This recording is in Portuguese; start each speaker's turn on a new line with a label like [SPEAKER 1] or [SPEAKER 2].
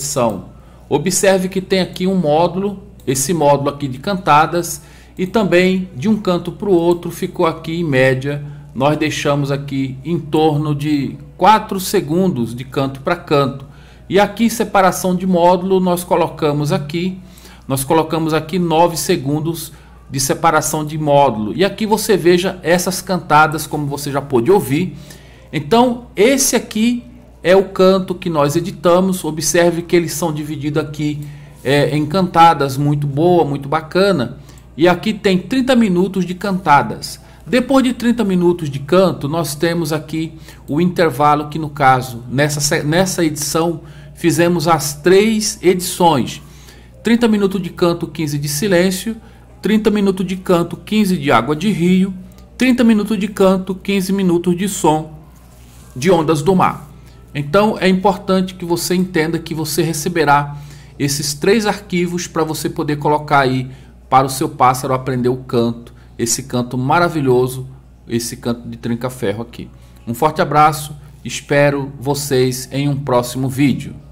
[SPEAKER 1] edição. Observe que tem aqui um módulo, esse módulo aqui de cantadas, e também de um canto para o outro ficou aqui em média, nós deixamos aqui em torno de 4 segundos de canto para canto. E aqui separação de módulo nós colocamos aqui, nós colocamos aqui 9 segundos de separação de módulo. E aqui você veja essas cantadas como você já pôde ouvir. Então, esse aqui é o canto que nós editamos. Observe que eles são divididos aqui é, em cantadas, muito boa, muito bacana. E aqui tem 30 minutos de cantadas. Depois de 30 minutos de canto, nós temos aqui o intervalo que, no caso, nessa, nessa edição, fizemos as três edições. 30 minutos de canto, 15 de silêncio, 30 minutos de canto, 15 de água de rio, 30 minutos de canto, 15 minutos de som de ondas do mar. Então é importante que você entenda que você receberá esses três arquivos para você poder colocar aí para o seu pássaro aprender o canto, esse canto maravilhoso, esse canto de trinca-ferro aqui. Um forte abraço, espero vocês em um próximo vídeo.